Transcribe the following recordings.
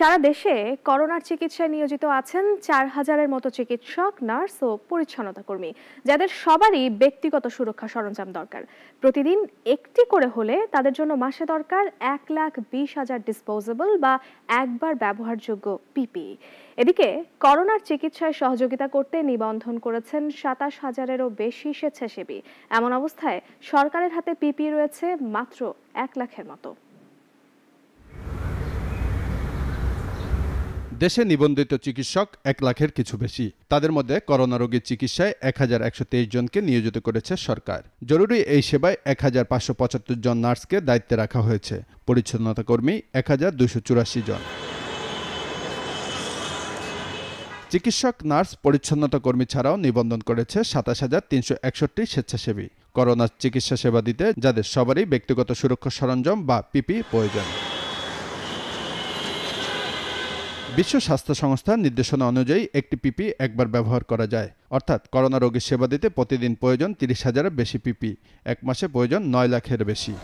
সারা দেশে করোনার চিকিৎসায় নিয়োজিত আছেন চার হাজারের মতো চিকিৎসক নার্স ও পরিচ্ছন্নতা কর্মী যাদের সবারই ব্যক্তিগত সুরক্ষা সরঞ্জাম দরকার প্রতিদিন একটি করে হলে তাদের জন্য মাসে দরকার এক লাখ বিশ হাজার ডিসপোজেবল বা একবার ব্যবহারযোগ্য পিপি এদিকে করোনার চিকিৎসায় সহযোগিতা করতে নিবন্ধন করেছেন সাতাশ হাজারেরও বেশি স্বেচ্ছাসেবী এমন অবস্থায় সরকারের হাতে পিপি রয়েছে মাত্র এক লাখের মতো দেশে নিবন্ধিত চিকিৎসক এক লাখের কিছু বেশি তাদের মধ্যে করোনা রোগীর চিকিৎসায় এক হাজার একশো তেইশ জনকে নিয়োজিত করেছে সরকার জরুরি এই সেবায় এক হাজার পাঁচশো পঁচাত্তর জন নার্সকে দায়িত্বে রাখা হয়েছে পরিচ্ছন্নতা কর্মী এক হাজার চুরাশি জন চিকিৎসক নার্স পরিচ্ছন্নতা কর্মী ছাড়াও নিবন্ধন করেছে সাতাশ হাজার তিনশো একষট্টি স্বেচ্ছাসেবী করোনার চিকিৎসা সেবা দিতে যাদের সবারই ব্যক্তিগত সুরক্ষা সরঞ্জাম বা পিপি প্রয়োজন বিশ্ব স্বাস্থ্য সংস্থার নির্দেশনা অনুযায়ী একটি পিপি একবার ব্যবহার করা যায় অর্থাৎ করোনা রোগীর সেবা দিতে প্রতিদিন প্রয়োজন তিরিশ হাজারের বেশি পিপি এক মাসে প্রয়োজন নয় লাখের বেশি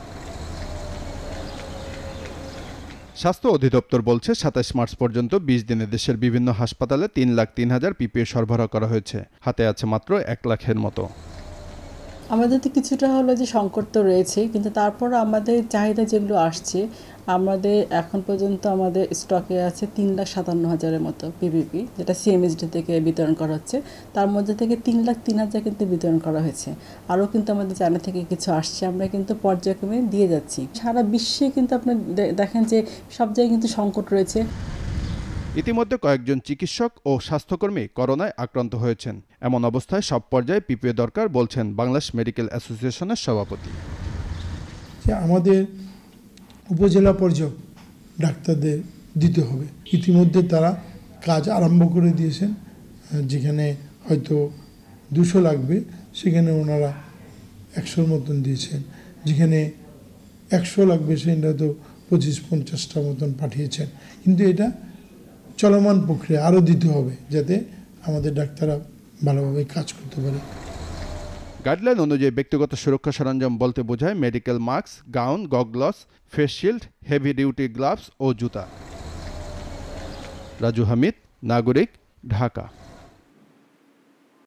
স্বাস্থ্য অধিদপ্তর বলছে সাতাশ মার্চ পর্যন্ত বিশ দিনে দেশের বিভিন্ন হাসপাতালে তিন লাখ তিন হাজার পিপিএ সরবরাহ করা হয়েছে হাতে আছে মাত্র এক লাখের মতো আমাদের তো কিছুটা হলো যে সংকট তো রয়েছে কিন্তু তারপর আমাদের চাহিদা যেগুলো আসছে আমাদের এখন পর্যন্ত আমাদের স্টকে আছে তিন লাখ সাতান্ন হাজারের মতো পিপিপি যেটা সিএমএসডি থেকে বিতরণ করা হচ্ছে তার মধ্যে থেকে তিন লাখ তিন হাজার কিন্তু বিতরণ করা হয়েছে আরও কিন্তু আমাদের জানা থেকে কিছু আসছে আমরা কিন্তু পর্যায়ক্রমে দিয়ে যাচ্ছি সারা বিশ্বে কিন্তু আপনার দেখেন যে সব জায়গায় কিন্তু সংকট রয়েছে ইতিমধ্যে কয়েকজন চিকিৎসক ও স্বাস্থ্যকর্মী করোনায় আক্রান্ত হয়েছেন এমন অবস্থায় সব পর্যায়ে পিপিএ দরকার বলছেন বাংলাদেশ মেডিকেল অ্যাসোসিয়েশনের সভাপতি আমাদের উপজেলা পর্যায়ে ডাক্তারদের দিতে হবে ইতিমধ্যে তারা কাজ আরম্ভ করে দিয়েছেন যেখানে হয়তো দুশো লাগবে সেখানে ওনারা একশোর মতন দিয়েছেন যেখানে একশো লাগবে সেটা তো পঁচিশ পঞ্চাশটা মতন পাঠিয়েছেন কিন্তু এটা চলমান প্রক্রিয়া আরও দিতে হবে যাতে আমাদের ডাক্তাররা ভালোভাবে কাজ করতে পারে গাইডলাইন অনুযায়ী ব্যক্তিগত সুরক্ষা সরঞ্জাম বলতে বোঝায় medical mask gown goggles face shield heavy duty gloves ও জুতা রাজু হামিদ নাগরিক ঢাকা